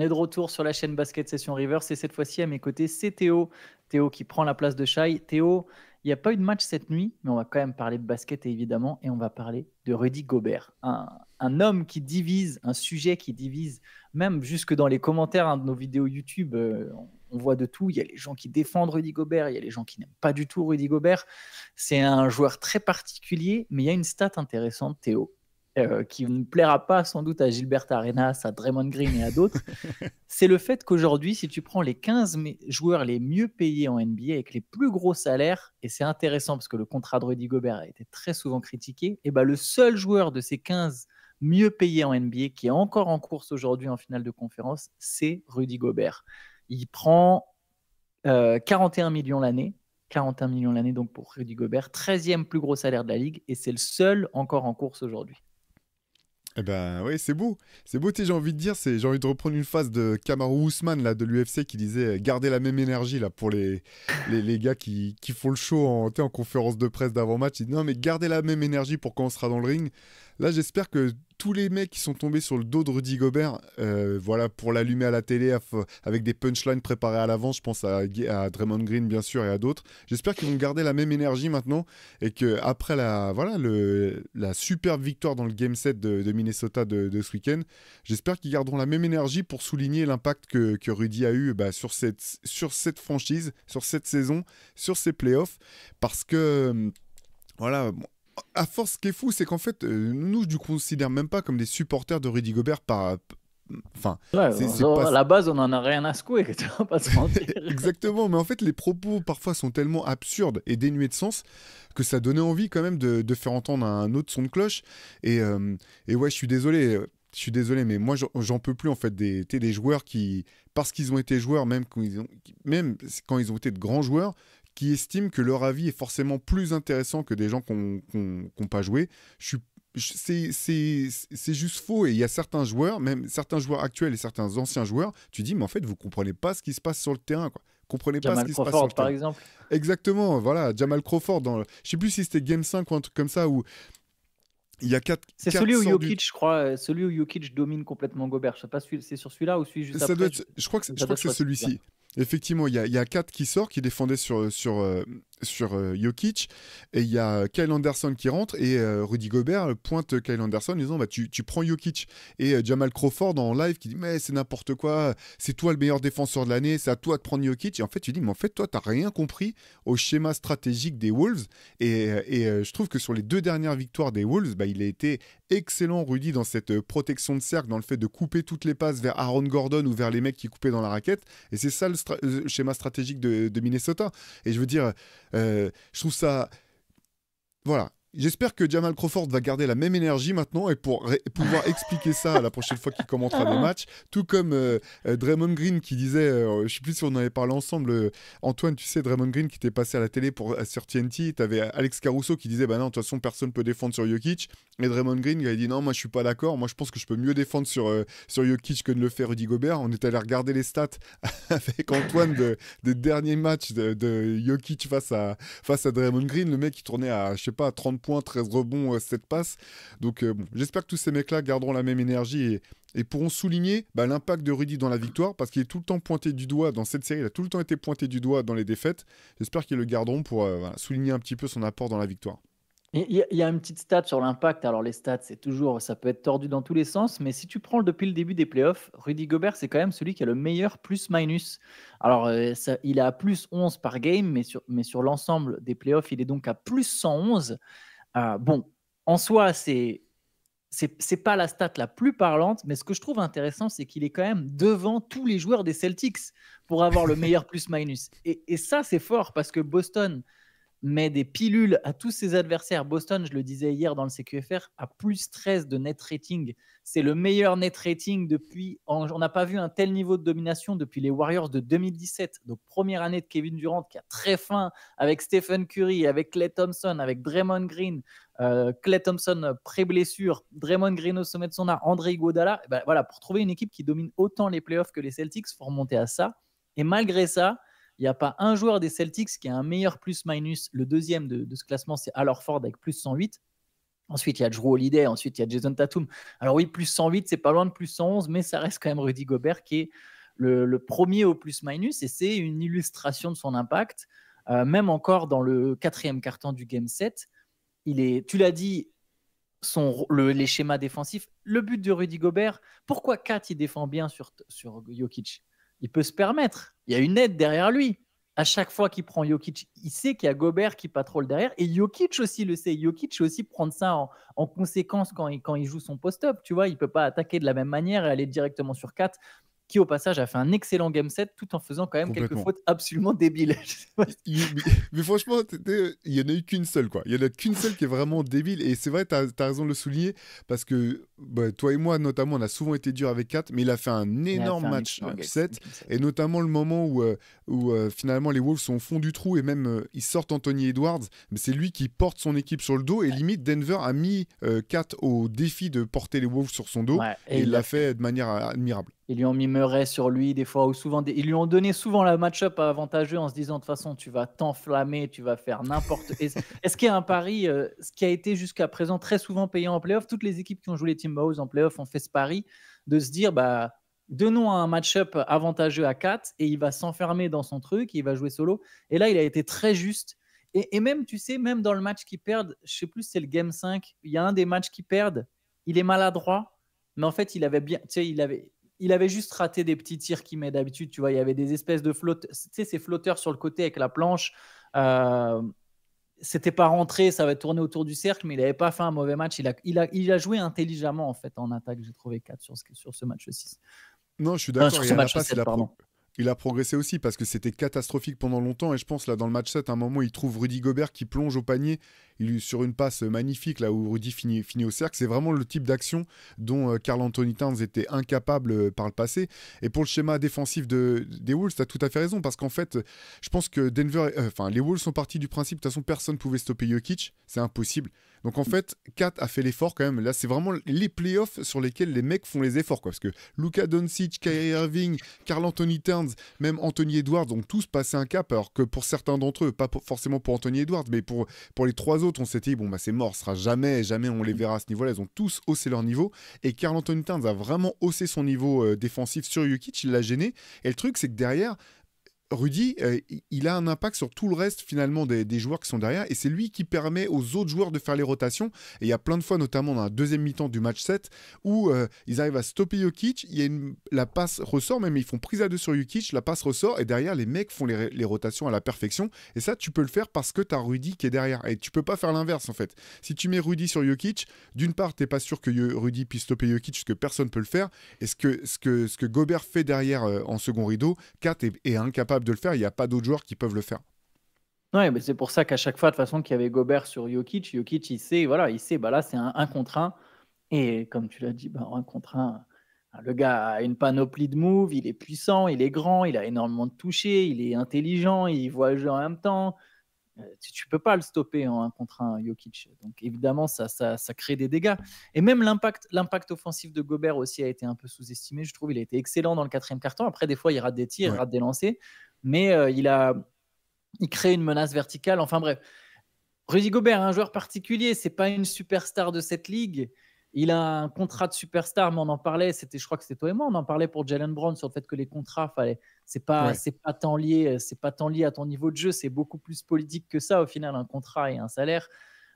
On est de retour sur la chaîne Basket Session Rivers et cette fois-ci à mes côtés, c'est Théo. Théo qui prend la place de Shai. Théo, il n'y a pas eu de match cette nuit, mais on va quand même parler de basket évidemment et on va parler de Rudy Gobert. Un, homme qui divise, un sujet qui divise, même jusque dans les commentaires hein, de nos vidéos YouTube. Euh, on voit de tout. Il y a les gens qui défendent Rudy Gobert, il y a les gens qui n'aiment pas du tout Rudy Gobert. C'est un joueur très particulier, mais il y a une stat intéressante, Théo. Euh, qui ne plaira pas sans doute à Gilbert Arenas, à Draymond Green et à d'autres, c'est le fait qu'aujourd'hui, si tu prends les 15 joueurs les mieux payés en NBA avec les plus gros salaires, et c'est intéressant parce que le contrat de Rudy Gobert a été très souvent critiqué, et eh ben le seul joueur de ces 15 mieux payés en NBA qui est encore en course aujourd'hui en finale de conférence, c'est Rudy Gobert. Il prend 41 euh, millions l'année, 41 millions l'année donc pour Rudy Gobert, 13e plus gros salaire de la ligue et c'est le seul encore en course aujourd'hui. Eh ben oui, c'est beau. C'est beau, tu sais. j'ai envie de dire, c'est j'ai envie de reprendre une phrase de Kamaru Ousmane là de l'UFC qui disait euh, garder la même énergie là pour les les, gars qui, qui, font le show en en conférence de presse d'avant match, il non mais gardez la même énergie pour quand on sera dans le ring. Là, j'espère que tous les mecs qui sont tombés sur le dos de Rudy Gobert, euh, voilà, pour l'allumer à la télé avec des punchlines préparées à l'avance, je pense à, à, Draymond Green bien sûr et à d'autres. J'espère qu'ils vont garder la même énergie maintenant et que après la voilà le, la superbe victoire dans le game set de, Minnesota de, ce week-end, j'espère qu'ils garderont la même énergie pour souligner l'impact que, Rudy a eu bah, sur cette sur cette franchise, sur cette saison, sur ces playoffs, parce que hum, voilà à force, ce qui est fou, c'est qu'en fait, euh, nous, je ne considère même pas comme des supporters de Rudy Gobert par, euh, Enfin, à la base, on en a rien à secouer, se Exactement, mais en fait, les propos parfois sont tellement absurdes et dénués de sens que ça donnait envie quand même de, faire entendre un autre son de cloche. Et, euh, et ouais, je suis désolé, je suis désolé, mais moi, j'en peux plus en fait des, des joueurs qui, parce qu'ils ont été joueurs, même quand ils ont été de grands joueurs, qui estiment que leur avis est forcément plus intéressant que des gens qui n'ont pas joué. Je c'est juste faux et il y a certains joueurs, même certains joueurs actuels et certains anciens joueurs, tu dis mais en fait vous comprenez pas ce qui se passe sur le terrain quoi. comprenez pas ce qui se passe sur le par exemple. Exactement, voilà, Jamal Crawford dans ne je sais plus si c'était game 5 ou un truc comme ça où il y a quatre. C'est celui où Jokic, je crois, euh, celui où Jokic domine complètement Gobert. Je sais pas, c'est sur celui-là ou celui juste ça après. je... je crois que c'est celui-ci. Effectivement, il y a, 4 qui sort, qui défendaient sur, sur, euh, sur euh, Jokic. Et il y a Kyle Anderson qui rentre et euh, Rudy Gobert euh, pointe Kyle Anderson en disant bah, tu, prends Jokic. Et Jamal Crawford en live qui dit Mais c'est n'importe quoi, c'est toi le meilleur défenseur de l'année, c'est à toi de prendre Jokic. Et en fait, tu dis Mais en fait, toi, tu rien compris au schéma stratégique des Wolves. Et, et je trouve que sur les deux dernières victoires des Wolves, bah, il a été excellent, Rudy, dans cette protection de cercle, dans le fait de couper toutes les passes vers Aaron Gordon ou vers les mecs qui coupaient dans la raquette. Et c'est ça le, schéma stratégique de Minnesota. Et je veux dire, euh, je trouve ça. Voilà, J'espère que Jamal Crawford va garder la même énergie maintenant et pour pouvoir expliquer ça à la prochaine fois qu'il commentera des matchs, tout comme euh, euh, Draymond Green qui disait, je euh, je sais plus si on en avait parlé ensemble, Antoine, tu sais, Draymond Green qui était passé à la télé pour, sur TNT, tu avais Alex Caruso qui disait, bah non, de toute façon, personne peut défendre sur Jokic, et Draymond Green qui a dit, non, moi je suis pas d'accord, moi je pense que je peux mieux défendre sur, sur Jokic que de le faire Rudy Gobert. On est allé regarder les stats avec Antoine de, des derniers matchs de, de, Jokic face à, face à Draymond Green, le mec qui tournait à, je sais pas, 30 point 13 rebonds, 7 euh, passes. Donc euh, j'espère que tous ces mecs-là garderont la même énergie et, pourront souligner bah, l'impact de Rudy dans la victoire parce qu'il est tout le temps pointé du doigt dans cette série, il a tout le temps été pointé du doigt dans les défaites. J'espère qu'ils le garderont pour euh, souligner un petit peu son apport dans la victoire. Il y a une petite stat sur l'impact. Alors les stats, c'est toujours, ça peut être tordu dans tous les sens, mais si tu prends depuis le début des playoffs, Rudy Gobert, c'est quand même celui qui a le meilleur plus-minus. Alors il a plus 11 par game, mais sur, mais sur l'ensemble des playoffs, il est donc à plus 111. Euh, bon, en soi, c'est c'est pas la stat la plus parlante, mais ce que je trouve intéressant, c'est qu'il est quand même devant tous les joueurs des Celtics pour avoir le meilleur plus-minus. et, ça, c'est fort parce que Boston, met des pilules à tous ses adversaires. Boston, je le disais hier dans le CQFR, a plus 13 de net rating. C'est le meilleur net rating depuis. On n'a pas vu un tel niveau de domination depuis les Warriors de 2017. Donc, première année de Kevin Durant qui a très faim avec Stephen Curry, avec Clay Thompson, avec Draymond Green. Clay euh, Thompson euh, pré-blessure, Draymond Green au sommet de son art, André Iguodala. Eh ben, voilà, pour trouver une équipe qui domine autant les playoffs que les Celtics, il faut remonter à ça. Et malgré ça, il n'y a pas un joueur des Celtics qui a un meilleur plus-minus. Le deuxième de, ce classement, c'est Horford avec plus 108. Ensuite, il y a Drew Holiday, ensuite il y a Jason Tatum. Alors oui, plus 108, c'est pas loin de plus 111, mais ça reste quand même Rudy Gobert qui est le, premier au plus-minus et c'est une illustration de son impact. Euh, même encore dans le quatrième carton du Game 7, il est, tu l'as dit, les schémas défensifs. Le but de Rudy Gobert, pourquoi Kat il défend bien sur, sur Jokic il peut se permettre. Il y a une aide derrière lui. À chaque fois qu'il prend Jokic, il sait qu'il y a Gobert qui patrouille derrière. Et Jokic aussi le sait. Jokic aussi prendre ça en, conséquence quand il, quand il, joue son post-up. Tu vois, il peut pas attaquer de la même manière et aller directement sur 4 qui au passage a fait un excellent game set tout en faisant quand même quelques fautes absolument débiles. mais, franchement, il n'y en a eu qu'une seule, quoi. Il n'y en a qu'une seule qui est vraiment débile. Et c'est vrai, tu as, as, raison de le souligner, parce que bah, toi et moi notamment, on a souvent été dur avec Kat mais il a fait un énorme match euh, et notamment le moment où, euh, où euh, finalement les Wolves sont au fond du trou et même ils sortent Anthony Edwards, mais c'est lui qui porte son équipe sur le dos, et limite Denver a mis Kat au défi de porter les Wolves sur son dos, et, il l'a fait de manière admirable. Ils lui ont mis sur lui des fois, ou souvent ils lui ont donné souvent la match-up avantageux en se disant de toute façon tu vas t'enflammer, tu vas faire n'importe. Est-ce qu'il y a un pari, ce qui a été jusqu'à présent très souvent payé en playoff, toutes les équipes qui ont joué les teams en playoff, on fait ce pari, de se dire, bah, donnons un match-up avantageux à 4 et il va s'enfermer dans son truc, il va jouer solo. Et là, il a été très juste. Et, même, tu sais, même dans le match qui perd, je sais plus, c'est le game 5, il y a un des matchs qui perdent, il est maladroit, mais en fait, il avait bien, tu sais, il avait, il avait juste raté des petits tirs qu'il met d'habitude. Tu vois, il y avait des espèces de flotte, tu sais, ces flotteurs sur le côté avec la planche. Euh, c'était pas rentré, ça va tourner autour du cercle, mais il n'avait pas fait un mauvais match. Il a, il, a, joué intelligemment en fait en attaque. J'ai trouvé 4 sur ce, sur ce match 6. Non, je suis d'accord. pardon il a progressé aussi parce que c'était catastrophique pendant longtemps. Et je pense, là, dans le match 7, à un moment, il trouve Rudy Gobert qui plonge au panier il, sur une passe magnifique, là où Rudy finit, au cercle. C'est vraiment le type d'action dont euh, Carl Anthony Towns était incapable euh, par le passé. Et pour le schéma défensif de, des Wolves, tu as tout à fait raison parce qu'en fait, je pense que Denver, euh, enfin, les Wolves sont partis du principe, de toute façon, personne pouvait stopper Jokic. C'est impossible. Donc en fait, Kat a fait l'effort quand même. Là, c'est vraiment les playoffs sur lesquels les mecs font les efforts. Quoi. Parce que Luka Doncic, Kyrie Irving, karl Anthony turns même Anthony Edwards ont tous passé un cap. Alors que pour certains d'entre eux, pas forcément pour Anthony Edwards, mais pour, pour les trois autres, on s'était dit, bon, bah, c'est mort, ce sera jamais, jamais on les verra à ce niveau-là. Ils ont tous haussé leur niveau. Et karl Anthony turns a vraiment haussé son niveau euh, défensif sur Jokic. Il l'a gêné. Et le truc, c'est que derrière, Rudy, euh, il a un impact sur tout le reste finalement des, joueurs qui sont derrière et c'est lui qui permet aux autres joueurs de faire les rotations. Et il y a plein de fois, notamment dans la deuxième mi-temps du match 7, où euh, ils arrivent à stopper Jokic, il a la passe ressort, même ils font prise à deux sur Jokic, la passe ressort et derrière les mecs font les, rotations à la perfection. Et ça, tu peux le faire parce que tu as Rudy qui est derrière et tu peux pas faire l'inverse en fait. Si tu mets Rudy sur Jokic, d'une part, t'es pas sûr que Rudy puisse stopper Jokic parce que personne peut le faire et ce que, ce que, Gobert fait derrière euh, en second rideau, Kat est incapable de le faire. Il n'y a pas d'autres joueurs qui peuvent le faire. Ouais, mais c'est pour ça qu'à chaque fois, de toute façon, qu'il y avait Gobert sur Jokic, Jokic, il sait, voilà, il sait, bah là, c'est un, contre un. Et comme tu l'as dit, bah, un contre un, le gars a une panoplie de moves, il est puissant, il est grand, il a énormément de touchés, il est intelligent, il voit le jeu en même temps. Euh, tu ne peux pas le stopper en un contre un, Jokic. Donc évidemment, ça, ça, ça crée des dégâts. Et même l'impact, l'impact offensif de Gobert aussi a été un peu sous-estimé. Je trouve il a été excellent dans le quatrième carton. Après, des fois, il rate des tirs, il rate des lancers mais euh, il a il crée une menace verticale. Enfin bref, Rudy Gobert, un joueur particulier, c'est pas une superstar de cette ligue. Il a un contrat de superstar, mais on en parlait. C'était, je crois que c'était toi et moi, on en parlait pour Jalen Brown sur le fait que les contrats, fallait, c'est pas, c'est pas tant lié, c'est pas tant lié à ton niveau de jeu. C'est beaucoup plus politique que ça au final, un contrat et un salaire.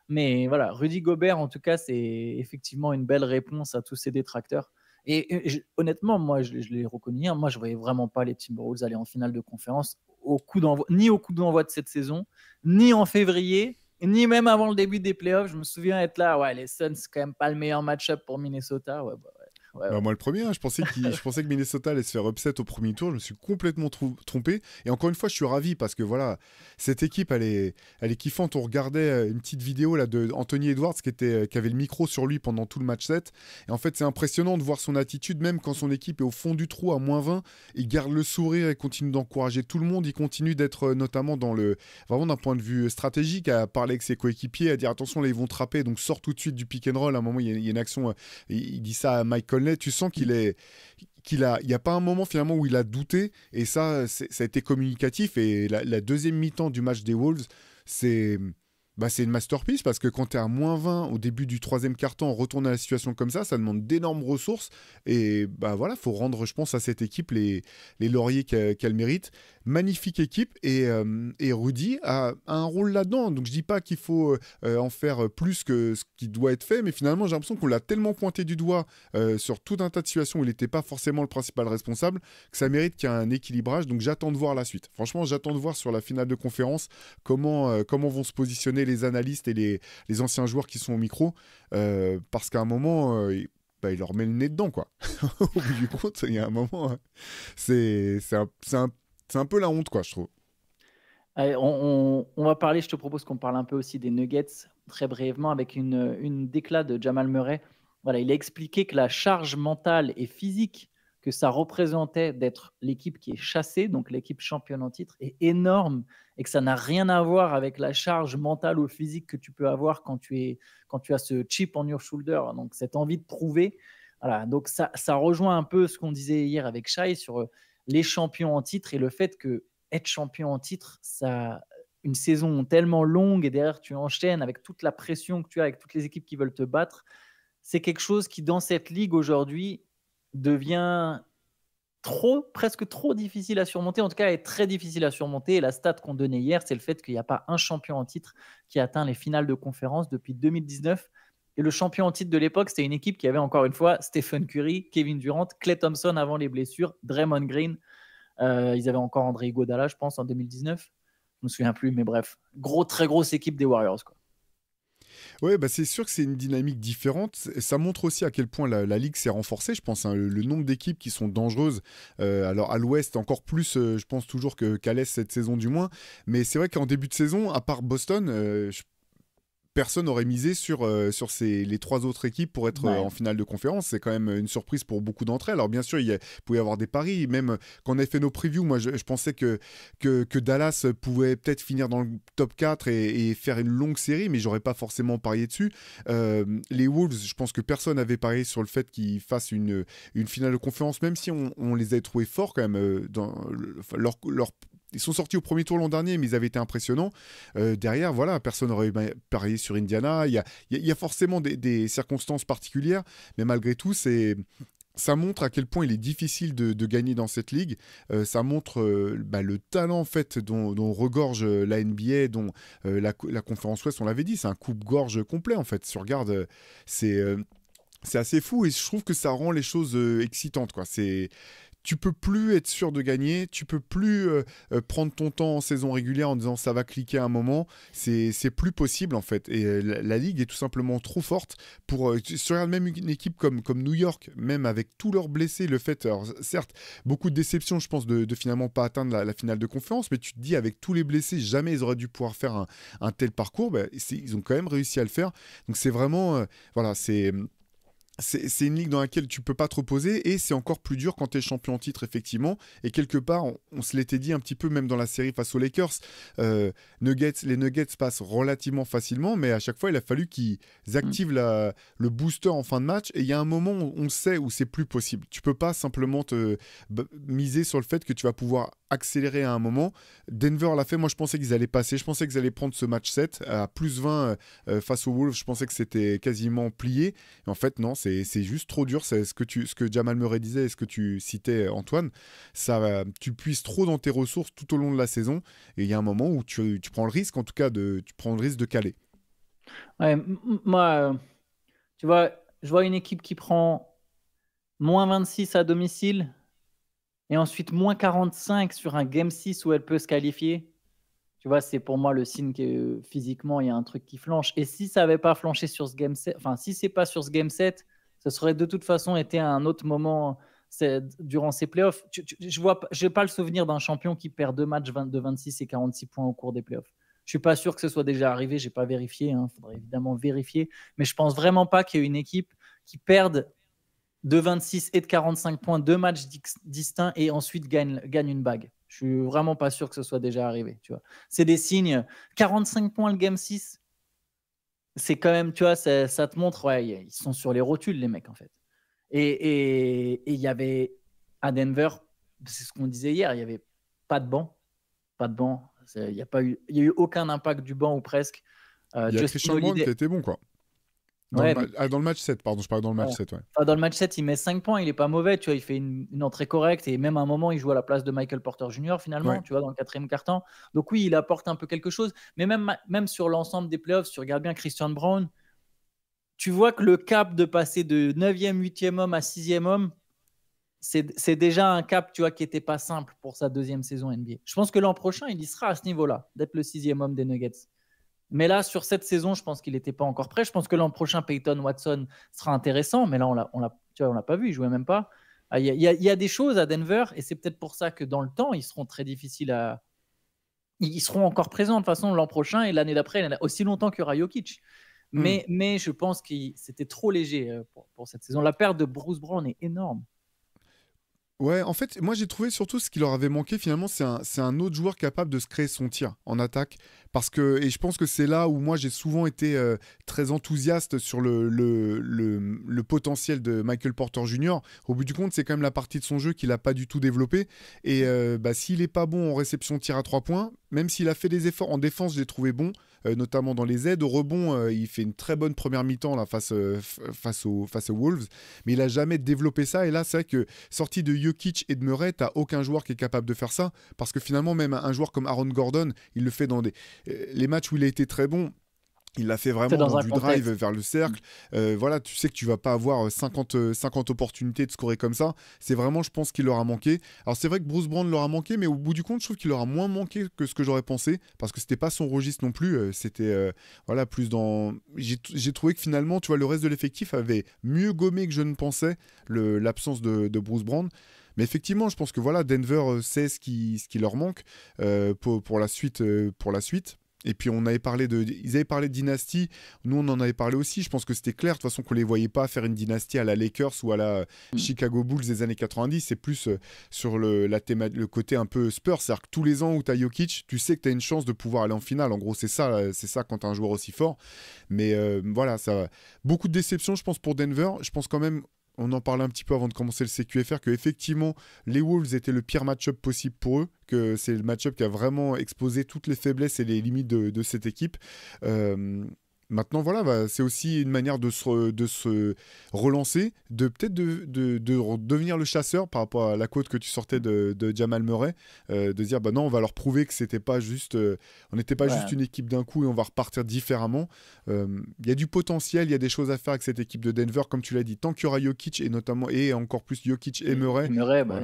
Mais voilà, Rudy Gobert, en tout cas, c'est effectivement une belle réponse à tous ces détracteurs. Et, honnêtement, moi, je, l'ai reconnu Moi, je voyais vraiment pas les Timberwolves aller en finale de conférence au coup d'envoi, ni au coup d'envoi de cette saison, ni en février, ni même avant le début des playoffs. Je me souviens être là, ouais, les Suns, c'est quand même pas le meilleur match-up pour Minnesota. Ouais, bah, ouais. Bah, moi, le premier, hein, je pensais, je pensais que Minnesota allait se faire upset au premier tour. Je me suis complètement trompé. Et encore une fois, je suis ravi parce que voilà, cette équipe, elle est, elle est kiffante. On regardait euh, une petite vidéo là de Anthony Edwards qui, était, euh, qui avait le micro sur lui pendant tout le match 7. Et en fait, c'est impressionnant de voir son attitude, même quand son équipe est au fond du trou à moins 20. Il garde le sourire et continue d'encourager tout le monde. Il continue d'être euh, notamment dans le, vraiment d'un point de vue stratégique, à parler avec ses coéquipiers, à dire attention, là, ils vont trapper, donc sort tout de suite du pick and roll. À un moment, il y a, une action, il dit ça à Michael tu sens qu'il est a, il n'y a pas un moment finalement où il a douté, et ça, ça a été communicatif. Et la deuxième mi-temps du match des Wolves, c'est bah, c'est une masterpiece parce que quand tu es à moins 20 au début du troisième carton, retourner à la situation comme ça, ça demande d'énormes ressources. Et bah voilà, faut rendre, je pense, à cette équipe les, les lauriers qu'elle mérite. Magnifique équipe euh, et, Rudy a, un rôle là-dedans. Donc je dis pas qu'il faut euh, en faire plus que ce qui doit être fait, mais finalement j'ai l'impression qu'on l'a tellement pointé du doigt euh, sur tout un tas de situations où il n'était pas forcément le principal responsable que ça mérite qu'il y ait un équilibrage. Donc j'attends de voir la suite. Franchement, j'attends de voir sur la finale de conférence comment, comment vont se positionner les analystes et les, anciens joueurs qui sont au micro, euh, parce qu'à un moment, euh, bah, il leur met le nez dedans, quoi. au bout du compte, il y a un moment, hein, c'est un, peu la honte, quoi, je trouve. on, va parler, je te propose qu'on parle un peu aussi des Nuggets, très brièvement, avec une, une déclat de Jamal Murray. Voilà, il a expliqué que la charge mentale et physique que ça représentait d'être l'équipe qui est chassée, donc l'équipe championne en titre, est énorme et que ça n'a rien à voir avec la charge mentale ou physique que tu peux avoir quand tu, es, quand tu as ce chip on your shoulder, hein, donc cette envie de prouver. Voilà, donc ça, rejoint un peu ce qu'on disait hier avec Shai sur euh, les champions en titre et le fait que être champion en titre, ça, une saison tellement longue et derrière tu enchaînes avec toute la pression que tu as, avec toutes les équipes qui veulent te battre, c'est quelque chose qui dans cette ligue aujourd'hui devient trop, presque trop difficile à surmonter. En tout cas, est très difficile à surmonter. Et la stat qu'on donnait hier, c'est le fait qu'il n'y a pas un champion en titre qui atteint les finales de conférence depuis 2019. Et le champion en titre de l'époque, c'était une équipe qui avait encore une fois Stephen Curry, Kevin Durant, Clay Thompson avant les blessures, Draymond Green. Euh, ils avaient encore André Godala, je pense, en 2019. Je me souviens plus, mais bref, gros, très grosse équipe des Warriors. Oui, bah, c'est sûr que c'est une dynamique différente. Ça montre aussi à quel point la, Ligue s'est renforcée, je pense. Hein. Le, nombre d'équipes qui sont dangereuses, euh, alors à l'Ouest encore plus, euh, je pense toujours qu'à l'Est cette saison du moins. Mais c'est vrai qu'en début de saison, à part Boston, euh, personne n'aurait misé sur, euh, sur les trois autres équipes pour être euh, en finale de conférence. C'est quand même une surprise pour beaucoup d'entre elles. Alors bien sûr, il, y pouvait y avoir des paris. Même euh, quand on a fait nos previews, moi je, pensais que, que, Dallas pouvait peut-être finir dans le top 4 et, faire une longue série, mais j'aurais pas forcément parié dessus. les Wolves, je pense que personne n'avait parié sur le fait qu'ils fassent une, une finale de conférence, même si on, les a trouvés forts quand même. Dans leur, leur ils sont sortis au premier tour l'an dernier, mais ils avaient été impressionnants. Euh, derrière, voilà, personne n'aurait parié sur Indiana. Il y a, forcément des, circonstances particulières, mais malgré tout, c'est. Ça montre à quel point il est difficile de, gagner dans cette ligue. Euh, ça montre euh, bah, le talent en fait dont, regorge la NBA, dont la, la, conférence Ouest. On l'avait dit, c'est un coupe-gorge complet en fait. Si on c'est c'est assez fou et je trouve que ça rend les choses excitantes quoi. C'est tu peux plus être sûr de gagner, tu peux plus euh, euh, prendre ton temps en saison régulière en disant ça va cliquer à un moment, c'est plus possible en fait. Et euh, la, ligue est tout simplement trop forte pour. sur tu, regardes même une équipe comme, comme New York, même avec tous leurs blessés, le fait, certes, beaucoup de déceptions, je pense, de, finalement pas atteindre la, finale de conférence, mais tu te dis avec tous les blessés, jamais ils auraient dû pouvoir faire un, tel parcours, bah, ils ont quand même réussi à le faire. Donc c'est vraiment, voilà, c'est c'est une ligue dans laquelle tu peux pas te reposer et c'est encore plus dur quand tu es champion en titre effectivement et quelque part on, se l'était dit un petit peu même dans la série face aux Lakers euh, les Nuggets passent relativement facilement mais à chaque fois il a fallu qu'ils mm. activent le booster en fin de match et il y a un moment où on sait où c'est plus possible tu peux pas simplement te miser sur le fait que tu vas pouvoir accélérer à un moment Denver l'a fait moi je pensais qu'ils allaient passer je pensais qu'ils allaient prendre ce match 7 à plus 20 euh, face aux Wolves je pensais que c'était quasiment plié en fait non c'est juste trop dur. C'est ce que tu, ce que Jamal Murray disait, ce que tu citais Antoine. Ça, tu puisses trop dans tes ressources tout au long de la saison. Et il y a un moment où tu, tu, prends le risque, en tout cas, de, tu prends le risque de caler. Ouais, moi, euh, tu vois, je vois une équipe qui prend moins 26 à domicile et ensuite moins 45 sur un game 6 où elle peut se qualifier. Tu vois, c'est pour moi le signe que euh, physiquement, il y a un truc qui flanche. Et si ça n'avait pas flanché sur ce game 7, enfin, si c'est pas sur ce game 7, ça serait de toute façon été à un autre moment durant ces playoffs. je vois, j'ai pas le souvenir d'un champion qui perd deux matchs de 26 et 46 points au cours des playoffs. Je suis pas sûr que ce soit déjà arrivé. J'ai pas vérifié. Il hein, faudrait évidemment vérifier. Mais je pense vraiment pas qu'il y ait une équipe qui perde de 26 et de 45 points deux matchs distincts et ensuite gagne, une bague. Je suis vraiment pas sûr que ce soit déjà arrivé. Tu vois, c'est des signes. 45 points le game 6 c'est quand même, tu vois, ça, ça te montre, ouais, ils sont sur les rotules, les mecs, en fait. Et il y avait à Denver, c'est ce qu'on disait hier, il n'y avait pas de banc. Pas de banc. Il n'y a, pas eu, y a eu aucun impact du banc ou presque. Euh, il y a Christian Brown qui était bon, quoi. Ah, dans, le, match 7, pardon, je parle dans le match 7. dans le match 7, il met 5 points, il est pas mauvais, tu vois, il fait une, entrée correcte et même à un moment, il joue à la place de Michael Porter Jr. finalement, tu vois, dans le quatrième carton. Donc oui, il apporte un peu quelque chose, mais même, même sur l'ensemble des playoffs, tu regardes bien Christian Brown, tu vois que le cap de passer de 9e, 8e homme à 6e homme, c'est déjà un cap tu vois, qui n'était pas simple pour sa deuxième saison NBA. Je pense que l'an prochain, il y sera à ce niveau-là, d'être le sixième homme des Nuggets. Mais là, sur cette saison, je pense qu'il n'était pas encore prêt. Je pense que l'an prochain, Peyton Watson sera intéressant, mais là, on ne l'a pas vu, il jouait même pas. Ah, il y, a, des choses à Denver, et c'est peut-être pour ça que dans le temps, ils seront très difficiles à. Ils seront encore présents de toute façon l'an prochain et l'année d'après, aussi longtemps qu'il y aura Jokic. Hmm. Mais, mais je pense que c'était trop léger euh, pour cette saison. La perte de Bruce Brown est énorme. Ouais, en fait, moi j'ai trouvé surtout ce qui leur avait manqué finalement, c'est un, autre joueur capable de se créer son tir en attaque. Parce que, et je pense que c'est là où moi j'ai souvent été euh, très enthousiaste sur le, potentiel de Michael Porter Jr. Au bout du compte, c'est quand même la partie de son jeu qu'il n'a pas du tout développée. Et euh, bah, s'il n'est pas bon en réception tir à 3 points, même s'il a fait des efforts en défense, je trouvé bon. Euh, notamment dans les aides. Au rebond, euh, il fait une très bonne première mi-temps face, euh, face, aux, face aux Wolves, mais il n'a jamais développé ça. Et là, c'est vrai que sorti de Jokic et de Murray, tu aucun joueur qui est capable de faire ça, parce que finalement, même un joueur comme Aaron Gordon, il le fait dans des... les matchs où il a été très bon il l'a fait vraiment dans, du drive vers le cercle. Euh, voilà, tu sais que tu vas pas avoir 50, euh, 50 euh, opportunités de scorer comme ça. C'est vraiment, je pense, qu'il leur a manqué. Alors c'est vrai que Bruce Brand leur a manqué, mais au bout du compte, je trouve qu'il leur a moins manqué que ce que j'aurais pensé parce que c'était pas son registre non plus. C'était voilà plus dans. J'ai trouvé que finalement, tu vois, le reste de l'effectif avait mieux gommé que je ne pensais l'absence de, Bruce Brand. Mais effectivement, je pense que voilà, Denver sait ce qui, ce qui leur manque pour, la suite. pour la suite. Et puis on avait parlé de, ils avaient parlé de dynastie. Nous on en avait parlé aussi. Je pense que c'était clair de toute façon qu'on les voyait pas faire une dynastie à la Lakers ou à la mm. Chicago Bulls des années 90. C'est plus euh, sur le, la théma, le côté un peu Spurs, c'est-à-dire que tous les ans où tu as Jokic, tu sais que tu as une chance de pouvoir aller en finale. En gros c'est ça, c'est ça quand as un joueur aussi fort. Mais euh, voilà, ça, beaucoup de déceptions je pense pour Denver. Je pense quand même on en parlait un petit peu avant de commencer le CQFR, que effectivement les Wolves étaient le pire match-up possible pour eux, que c'est le match-up qui a vraiment exposé toutes les faiblesses et les limites de, cette équipe. Euh, Maintenant, voilà, bah, c'est aussi une manière de se, de se relancer, de peut-être de, devenir le chasseur par rapport à la côte que tu sortais de, Jamal Murray, euh, de dire bah non, on va leur prouver que c'était pas juste, euh, on n'était pas juste une équipe d'un coup et on va repartir différemment. Euh, il y a du potentiel, il y a des choses à faire avec cette équipe de Denver, comme tu l'as dit. Tant qu'il y aura Jokic et notamment et encore plus Jokic et Murray, bah,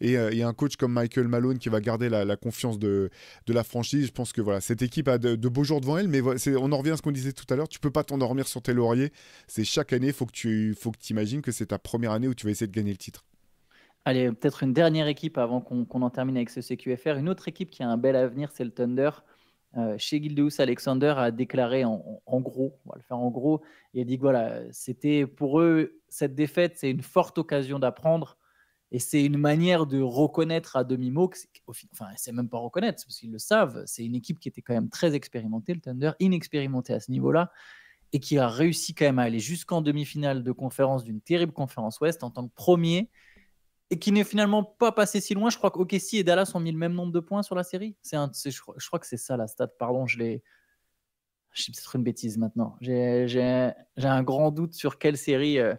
et euh, il y a un coach comme Michael Malone qui va garder la, confiance de, de, la franchise. Je pense que voilà, cette équipe a de, beaux jours devant elle, mais on en revient à ce qu'on disait tout à l'heure. Tu peux pas t'endormir sur tes lauriers. C'est chaque année, il faut que tu faut que imagines que c'est ta première année où tu vas essayer de gagner le titre. Allez, peut-être une dernière équipe avant qu'on en termine avec ce CQFR. Une autre équipe qui a un bel avenir, c'est le Thunder. Euh, chez Gildeus Alexander a déclaré en, gros, on va le faire en gros, il a dit que voilà, c'était pour eux, cette défaite, c'est une forte occasion d'apprendre. Et c'est une manière de reconnaître à demi-mot, enfin, c'est même pas reconnaître, parce qu'ils le savent, c'est une équipe qui était quand même très expérimentée, le Thunder, inexpérimentée à ce niveau-là, et qui a réussi quand même à aller jusqu'en demi-finale de conférence d'une terrible conférence Ouest en tant que premier, et qui n'est finalement pas passé si loin. Je crois que OKC et Dallas ont mis le même nombre de points sur la série. C'est je, crois, que c'est ça la stat, pardon, je l'ai. Je peut-être une bêtise maintenant. J'ai un grand doute sur quelle série. Euh,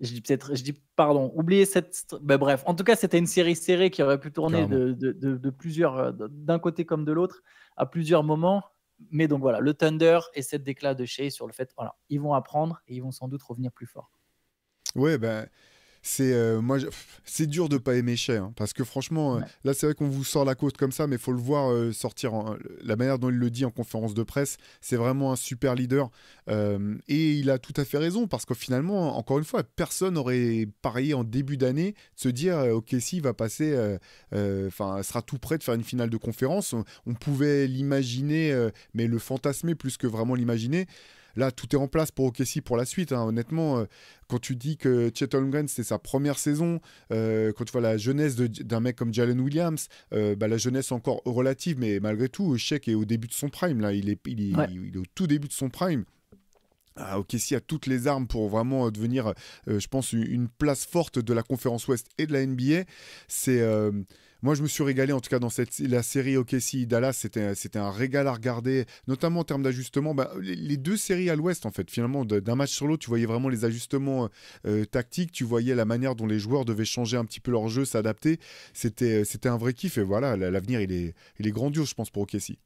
je dis peut-être, je dis pardon, oubliez cette. Bah, bref, en tout cas, c'était une série serrée qui aurait pu tourner de, plusieurs, euh, d'un côté comme de l'autre, à plusieurs moments. Mais donc voilà, le Thunder et cette déclat de Shea sur le fait, voilà, ils vont apprendre et ils vont sans doute revenir plus fort. Oui, ben c'est euh, moi c'est dur de pas aimer Shea hein, parce que franchement euh, là c'est vrai qu'on vous sort la côte comme ça mais il faut le voir euh, sortir la manière dont il le dit en conférence de presse c'est vraiment un super leader et il a tout à fait raison parce que finalement encore une fois personne n'aurait parié en début d'année de se dire ok si il va passer enfin sera tout prêt de faire une finale de conférence on pouvait l'imaginer mais le fantasmer plus que vraiment l'imaginer Là, tout est en place pour OKC pour la suite. Hein. Honnêtement, euh, quand tu dis que Chet Holmgren, c'est sa première saison, euh, quand tu vois la jeunesse d'un mec comme Jalen Williams, euh, bah, la jeunesse encore relative, mais malgré tout, Sheik est au début de son prime. Là, il est, au tout début de son prime. Ah, a toutes les armes pour vraiment devenir, je pense, une place forte de la conférence Ouest et de la NBA. C'est moi, je me suis régalé, en tout cas, dans cette, la série OKC Dallas. C'était, un régal à regarder, notamment en termes d'ajustement. Bah, les, deux séries à l'ouest, en fait, finalement, d'un match sur l'autre, tu voyais vraiment les ajustements euh, euh, tactiques, tu voyais la manière dont les joueurs devaient changer un petit peu leur jeu, s'adapter. C'était, euh, un vrai kiff. Et voilà, l'avenir, il est, il grandiose, je pense, pour OKC.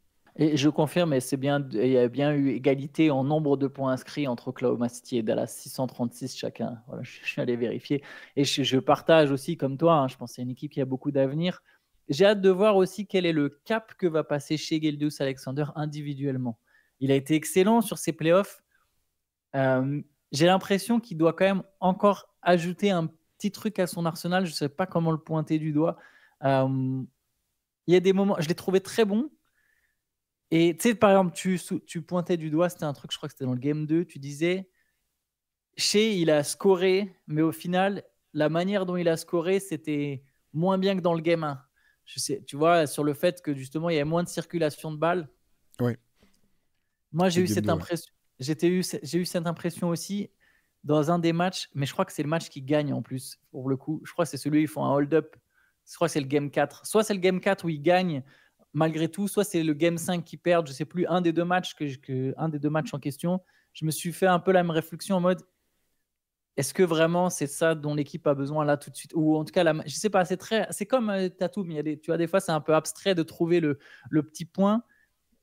Et je confirme, c'est bien, il y a bien eu égalité en nombre de points inscrits entre Oklahoma City et Dallas, 636 chacun. je, suis allé vérifier. Et je, partage aussi, comme toi, hein, je pense que c'est une équipe qui a beaucoup d'avenir. J'ai hâte de voir aussi quel est le cap que va passer chez Gildus Alexander individuellement. Il a été excellent sur ses playoffs. Euh, j'ai l'impression qu'il doit quand même encore ajouter un petit truc à son arsenal. Je ne sais pas comment le pointer du doigt. Euh, il y a des moments, je l'ai trouvé très bon, et tu sais, par exemple, tu, tu pointais du doigt, c'était un truc, je crois que c'était dans le game 2, tu disais, chez il a scoré, mais au final, la manière dont il a scoré, c'était moins bien que dans le game 1. Je sais, tu vois, sur le fait que justement, il y avait moins de circulation de balles. Oui. Moi, j'ai eu, cette impression, j'étais eu, eu cette impression aussi dans un des matchs, mais je crois que c'est le match qui gagne en plus, pour le coup. Je crois que c'est celui où ils font un hold-up. Je crois que c'est le game 4. Soit c'est le game 4 où ils gagnent malgré tout, soit c'est le game 5 qui perd, je sais plus, un des deux matchs que, un des deux matchs en question, je me suis fait un peu la même réflexion en mode est-ce que vraiment c'est ça dont l'équipe a besoin là tout de suite Ou en tout cas, la, je sais pas, c'est très, c'est comme un euh, Tatou, mais tu vois, des fois c'est un peu abstrait de trouver le, petit point.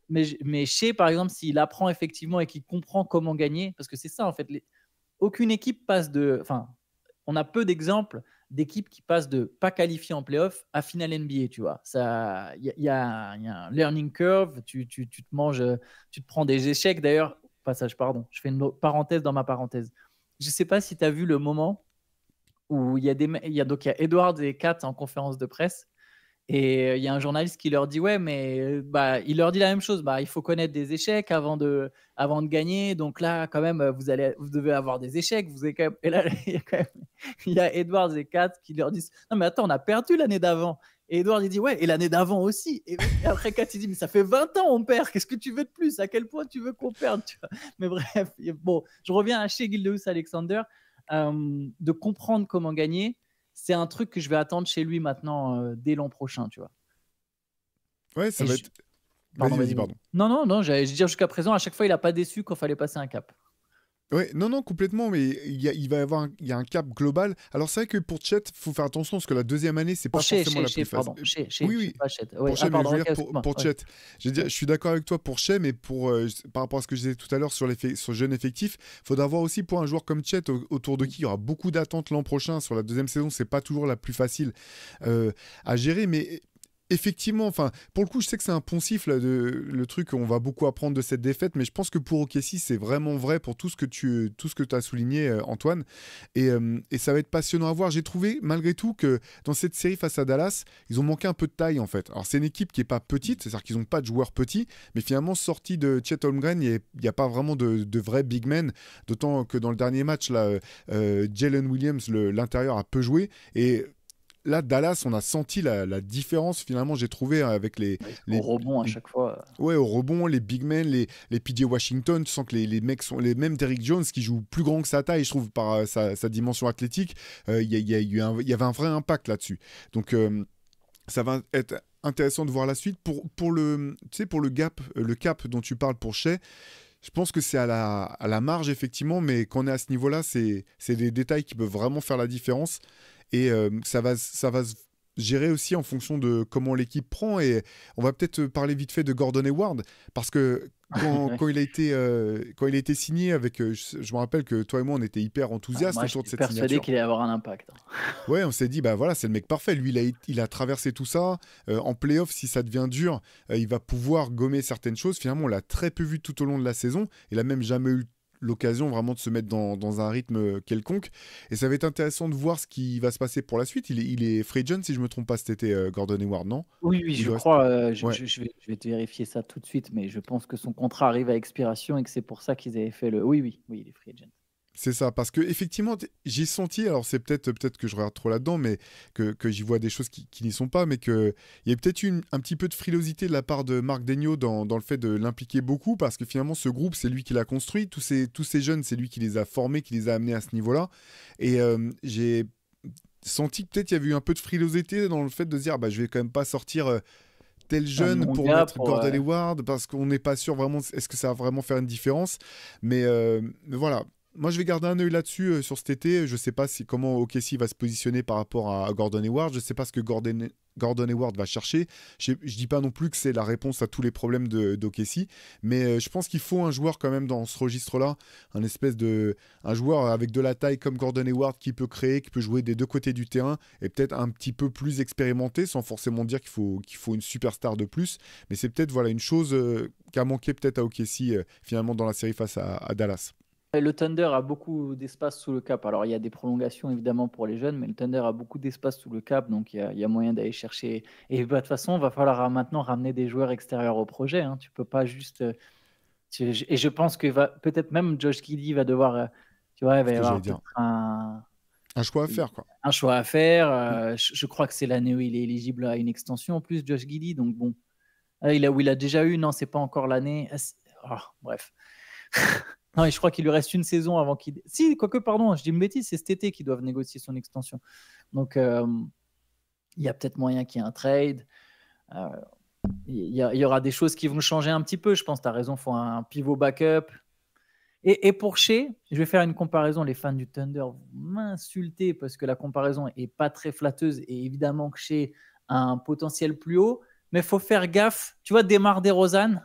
Mais, mais chez, par exemple, s'il apprend effectivement et qu'il comprend comment gagner, parce que c'est ça en fait, aucune équipe passe de. Enfin, on a peu d'exemples d'équipes qui passent de pas qualifiées en playoff à finale NBA, tu vois. Il y, y, a un learning curve, tu, tu, tu, te manges, tu te prends des échecs. D'ailleurs, passage, pardon, je fais une parenthèse dans ma parenthèse. Je ne sais pas si tu as vu le moment où il y a des... Il y a, donc, il y a Edward et Kat en conférence de presse et euh, il y a un journaliste qui leur dit ouais, mais euh, bah il leur dit la même chose. Bah il faut connaître des échecs avant de avant de gagner. Donc là quand même euh, vous allez vous devez avoir des échecs. Vous quand même... Et là il y a quand même... Edwards et Kat qui leur disent non mais attends on a perdu l'année d'avant. Et Edward il dit ouais et l'année d'avant aussi. Et après Kat il dit mais ça fait 20 ans on perd. Qu'est-ce que tu veux de plus À quel point tu veux qu'on perde Mais bref bon je reviens à chez Gildeus Alexander de comprendre comment gagner c'est un truc que je vais attendre chez lui maintenant euh, dès l'an prochain, tu vois. Ouais, ça va être. Pardon, vas -y, pardon. Non, non, non, je dire jusqu'à présent, à chaque fois, il n'a pas déçu qu'il fallait passer un cap non, non, complètement, mais il, y a, il va y avoir un, il y a un cap global. Alors, c'est vrai que pour Chet, faut faire attention parce que la deuxième année, c'est pas forcément la plus facile. pour, je, Chet. Je, suis d'accord avec toi pour Chet, mais pour, euh, par rapport à ce que je disais tout à l'heure sur, les sur le jeune effectif, faudra voir aussi pour un joueur comme Chet, autour de qui il y aura beaucoup d'attentes l'an prochain sur la deuxième saison, c'est pas toujours la plus facile euh, à gérer. Mais, effectivement, enfin, pour le coup, je sais que c'est un poncif, là, de, le truc, on va beaucoup apprendre de cette défaite, mais je pense que pour OKC, c'est vraiment vrai pour tout ce que tu tout ce que as souligné, euh, Antoine. Euh, et, ça va être passionnant à voir. J'ai trouvé, malgré tout, que dans cette série face à Dallas, ils ont manqué un peu de taille, en fait. Alors, c'est une équipe qui n'est pas petite, c'est-à-dire qu'ils n'ont pas de joueurs petits, mais finalement, sorti de Chet Holmgren, il n'y a, pas vraiment de, vrais big men, d'autant que dans le dernier match, là, euh, Jalen Williams, l'intérieur, a peu joué. Et là, Dallas, on a senti la, différence finalement, j'ai trouvé hein, avec les, Au rebond à chaque fois. Ouais, au rebond, les big men, les, les PJ Washington, tu sens que les, mecs sont les mêmes Derrick Jones qui joue plus grand que sa taille, je trouve, par euh, sa, dimension athlétique. Euh, il y, y, avait un vrai impact là-dessus. Donc, euh, ça va être intéressant de voir la suite. Pour, pour, le, tu pour le gap, le cap dont tu parles pour Shea, je pense que c'est à la, à la marge, effectivement, mais qu'on on est à ce niveau-là, c'est des détails qui peuvent vraiment faire la différence. Et euh, ça va, ça va se gérer aussi en fonction de comment l'équipe prend. Et on va peut-être euh, parler vite fait de Gordon Hayward, parce que quand, il a été, euh, quand il a été signé, avec, je, me rappelle que toi et moi, on était hyper ah, enthousiastes autour de cette signature. persuadé qu'il allait avoir un impact. ouais, on s'est dit, bah voilà, c'est le mec parfait. Lui, il a, il a traversé tout ça. en playoff, si ça devient dur, il va pouvoir gommer certaines choses. Finalement, on l'a très peu vu tout au long de la saison. Il a même jamais eu l'occasion vraiment de se mettre dans, un rythme euh, quelconque. Et ça va être intéressant de voir ce qui va se passer pour la suite. Il est, il free John, si je ne me trompe pas cet été, euh, Gordon Hayward, non Oui, oui, je crois. Euh, je, vais, vérifier ça tout de suite, mais je pense que son contrat arrive à expiration et que c'est pour ça qu'ils avaient fait le. Oui, oui, oui, il est free agent. C'est ça, parce que effectivement, j'ai senti, alors c'est peut-être peut-être que je regarde trop là-dedans, mais que, j'y vois des choses qui, n'y sont pas, mais qu'il y a peut-être eu un petit peu de frilosité de la part de Marc Degnaud dans, le fait de l'impliquer beaucoup, parce que finalement, ce groupe, c'est lui qui l'a construit, tous ces, tous ces jeunes, c'est lui qui les a formés, qui les a amenés à ce niveau-là. Et euh, j'ai senti peut-être il y avait eu un peu de frilosité dans le fait de dire, bah, je vais quand même pas sortir... Euh, tel jeune pour mettre Gordon Hayward parce qu'on n'est pas sûr vraiment est-ce que ça va vraiment faire une différence mais, euh, mais voilà moi, je vais garder un œil là-dessus euh, sur cet été. Je ne sais pas si, comment OKC va se positionner par rapport à, Gordon Hayward. Je ne sais pas ce que Gordon, Gordon Hayward va chercher. Je ne dis pas non plus que c'est la réponse à tous les problèmes d'OKC, mais euh, je pense qu'il faut un joueur quand même dans ce registre-là, un espèce de un joueur avec de la taille comme Gordon Hayward qui peut créer, qui peut jouer des deux côtés du terrain et peut-être un petit peu plus expérimenté, sans forcément dire qu'il faut qu'il faut une superstar de plus. Mais c'est peut-être voilà une chose euh, qui a manqué peut-être à OKC finalement dans la série face à Dallas. Le Thunder a beaucoup d'espace sous le cap. Alors, il y a des prolongations évidemment pour les jeunes, mais le Thunder a beaucoup d'espace sous le cap, donc il y a, moyen d'aller chercher. Et bah, de toute façon, il va falloir euh, maintenant ramener des joueurs extérieurs au projet. Hein. Tu peux pas juste. Euh, et je pense que va... peut-être même Josh Kiddy va devoir. Euh, tu vois, il va y avoir un... choix à faire, quoi. Un choix à faire. Mm. je, crois que c'est l'année où il est éligible à une extension en plus, Josh Gilly Donc bon, ah, il a, où il a déjà eu, non, c'est pas encore l'année. Ah, oh, bref. Non, et je crois qu'il lui reste une saison avant qu'il. Si, quoique, pardon, je dis une bêtise, c'est cet été qu'ils doivent négocier son extension. Donc, euh, il y a peut-être moyen qu'il y ait un trade. Euh, il y, aura des choses qui vont changer un petit peu, je pense. Tu as raison, il faut un pivot backup. Et, pour chez je vais faire une comparaison. Les fans du Thunder vont m'insulter parce que la comparaison est pas très flatteuse. Et évidemment que chez a un potentiel plus haut. Mais faut faire gaffe. Tu vois, démarre des Rosannes.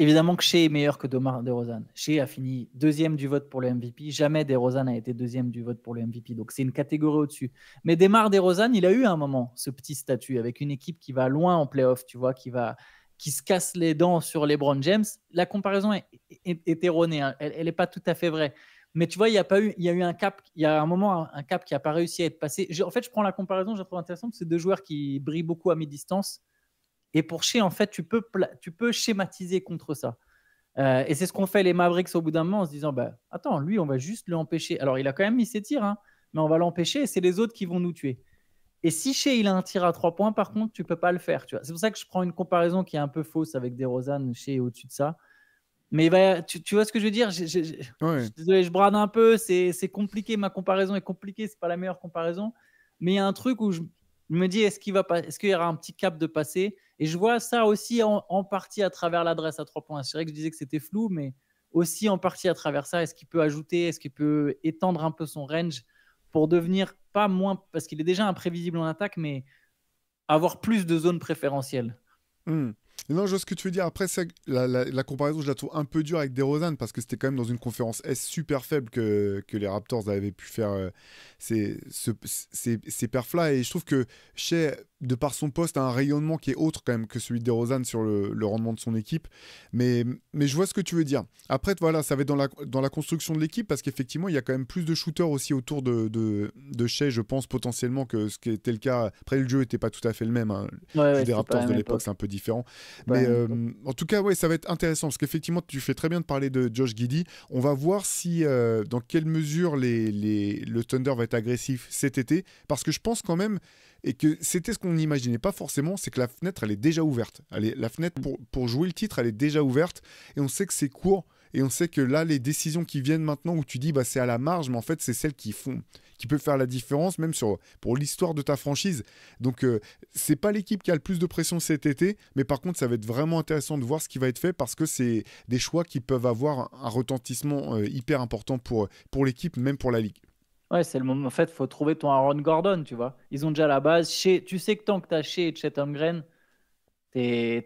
Évidemment que Shea est meilleur que Domar DeRozan. Shea a fini deuxième du vote pour le MVP. Jamais DeRozan a été deuxième du vote pour le MVP. Donc c'est une catégorie au-dessus. Mais Demar DeRozan, il a eu un moment ce petit statut avec une équipe qui va loin en playoff, tu vois, qui va qui se casse les dents sur les brown James. La comparaison est, erronée. Hein. Elle n'est pas tout à fait vraie. Mais tu vois, il y a pas eu, il y a eu un cap, il y a un moment un cap qui n'a pas réussi à être passé. en fait, je prends la comparaison, je la trouve intéressante, c'est deux joueurs qui brillent beaucoup à mi-distance et pour chez, en fait, tu peux, tu peux schématiser contre ça. Euh, et c'est ce qu'on fait les Mavericks au bout d'un moment en se disant bah, Attends, lui, on va juste l'empêcher. Alors, il a quand même mis ses tirs, hein, mais on va l'empêcher et c'est les autres qui vont nous tuer. Et si chez il a un tir à trois points, par contre, tu peux pas le faire. C'est pour ça que je prends une comparaison qui est un peu fausse avec DeRozan, chez au-dessus de ça. Mais tu, vois ce que je veux dire je, Désolé, je brade un peu, c'est compliqué, ma comparaison est compliquée, c'est pas la meilleure comparaison. Mais il y a un truc où je, il me dit est-ce qu'il va ce qu'il y aura un petit cap de passé ?» Et je vois ça aussi en, partie à travers l'adresse à trois points. C'est vrai que je disais que c'était flou, mais aussi en partie à travers ça. Est-ce qu'il peut ajouter Est-ce qu'il peut étendre un peu son range pour devenir pas moins, parce qu'il est déjà imprévisible en attaque, mais avoir plus de zones préférentielles. Hmm. Non, je vois ce que tu veux dire. Après, la, la, comparaison, je la trouve un peu dure avec DeRozan parce que c'était quand même dans une conférence S super faible que, les Raptors avaient pu faire euh, ces, ce, ces perfs-là. Et je trouve que chez de par son poste, a un rayonnement qui est autre quand même que celui de Rosanne sur le, rendement de son équipe. Mais, mais je vois ce que tu veux dire. Après, voilà, ça va être dans la, dans la construction de l'équipe parce qu'effectivement, il y a quand même plus de shooters aussi autour de, de, de Shea, je pense, potentiellement, que ce qui était le cas. Après, le jeu n'était pas tout à fait le même. Hein. des Raptors de l'époque, c'est un peu différent. Mais euh, en tout cas, ouais, ça va être intéressant parce qu'effectivement, tu fais très bien de parler de Josh Giddy. On va voir si, euh, dans quelle mesure les, le Thunder va être agressif cet été parce que je pense quand même et que c'était ce qu'on n'imaginait pas forcément, c'est que la fenêtre, elle est déjà ouverte. la fenêtre pour, jouer le titre, elle est déjà ouverte, et on sait que c'est court, et on sait que là, les décisions qui viennent maintenant, où tu dis, bah, c'est à la marge, mais en fait, c'est celles qui font, qui peuvent faire la différence, même sur, pour l'histoire de ta franchise. Donc, euh, c'est pas l'équipe qui a le plus de pression cet été, mais par contre, ça va être vraiment intéressant de voir ce qui va être fait, parce que c'est des choix qui peuvent avoir un retentissement euh, hyper important pour, pour l'équipe, même pour la Ligue. Ouais, c'est le moment. En fait, faut trouver ton Aaron Gordon, tu vois. Ils ont déjà la base. Chez... Tu sais que tant que tu as chez et Chet tu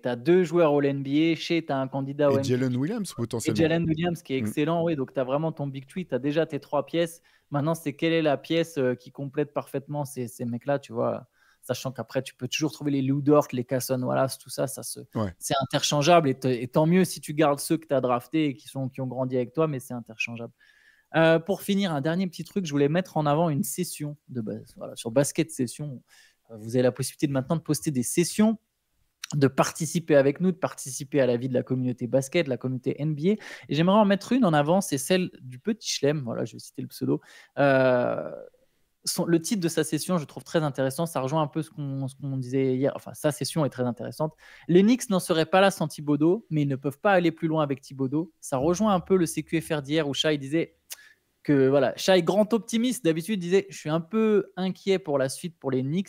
as deux joueurs au NBA. chez tu as un candidat au Et Jalen Williams, potentiellement. Jalen Williams, qui est mm. excellent, oui. Donc, tu as vraiment ton big tweet. Tu as déjà tes trois pièces. Maintenant, c'est quelle est la pièce euh, qui complète parfaitement ces, ces mecs-là, tu vois. Sachant qu'après, tu peux toujours trouver les Lou Dort, les Casson Wallace, tout ça, ça se... c'est interchangeable. Et, tant mieux si tu gardes ceux que tu as draftés et qui, sont, qui ont grandi avec toi, mais c'est interchangeable. Euh, pour finir, un dernier petit truc, je voulais mettre en avant une session de base. sur Basket Session, euh, vous avez la possibilité de maintenant de poster des sessions de participer avec nous, de participer à la vie de la communauté basket, de la communauté NBA. Et j'aimerais en mettre une en avant, c'est celle du petit Schlem. voilà, je vais citer le pseudo. Euh, le titre de sa session, je trouve très intéressant. Ça rejoint un peu ce qu'on disait hier. Enfin, sa session est très intéressante. Les Knicks n'en seraient pas là sans Thibodeau, mais ils ne peuvent pas aller plus loin avec Thibodeau. Ça rejoint un peu le CQFR d'hier où Shai disait que, voilà, Shai, grand optimiste, d'habitude disait Je suis un peu inquiet pour la suite pour les Knicks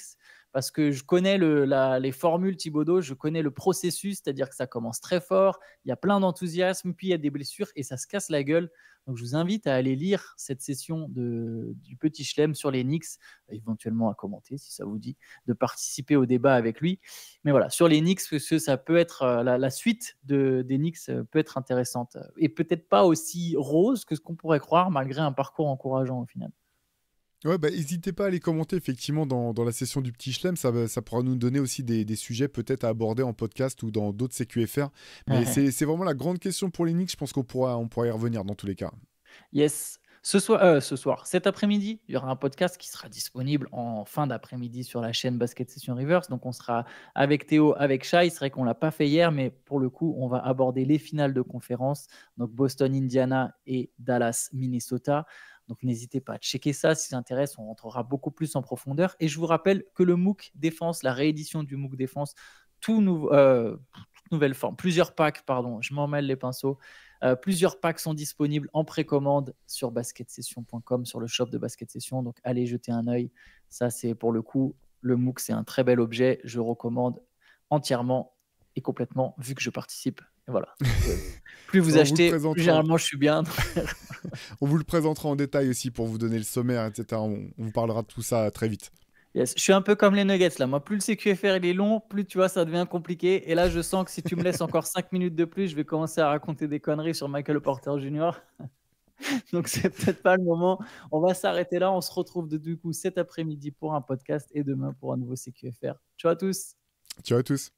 parce que je connais les formules Thibaudot, je connais le processus, c'est-à-dire que ça commence très fort, il y a plein d'enthousiasme, puis il y a des blessures et ça se casse la gueule. Donc je vous invite à aller lire cette session du petit Schlem sur les Knicks, éventuellement à commenter si ça vous dit, de participer au débat avec lui. Mais voilà, sur les Knicks, ça peut être euh, la, suite de, des Knicks euh, peut être intéressante et peut-être pas aussi rose que ce qu'on pourrait croire malgré un parcours encourageant au final. Ouais, bah, n'hésitez pas à les commenter effectivement dans, la session du petit Schlem Ça, ça pourra nous donner aussi des, sujets peut-être à aborder en podcast ou dans d'autres CQFR. Mais c'est vraiment la grande question pour les Knicks, Je pense qu'on pourra, on pourra y revenir dans tous les cas. Yes. Ce soir, euh, ce soir, cet après-midi, il y aura un podcast qui sera disponible en fin d'après-midi sur la chaîne Basket Session Reverse. Donc, on sera avec Théo, avec Shai. C'est vrai qu'on ne l'a pas fait hier, mais pour le coup, on va aborder les finales de conférence. Donc, Boston, Indiana et Dallas, Minnesota. Donc n'hésitez pas à checker ça si ça intéresse, on rentrera beaucoup plus en profondeur. Et je vous rappelle que le MOOC Défense, la réédition du MOOC Défense, tout euh, toute nouvelle forme, plusieurs packs, pardon, je m'en mêle les pinceaux. Euh, plusieurs packs sont disponibles en précommande sur basketsession.com, sur le shop de basketsession. Donc allez jeter un œil. Ça, c'est pour le coup, le MOOC, c'est un très bel objet. Je recommande entièrement et complètement, vu que je participe plus vous achetez, plus généralement je suis bien. on vous le présentera en détail aussi pour vous donner le sommaire, etc. On, vous parlera de tout ça très vite. Je suis un peu comme les nuggets là. Moi, plus le CQFR il est long, plus tu vois, ça devient compliqué. Et là, je sens que si tu me laisses encore 5 minutes de plus, je vais commencer à raconter des conneries sur Michael Porter Junior Donc, c'est peut-être pas le moment. On va s'arrêter là. On se retrouve de, du coup cet après-midi pour un podcast et demain pour un nouveau CQFR. Ciao à tous. Ciao à tous.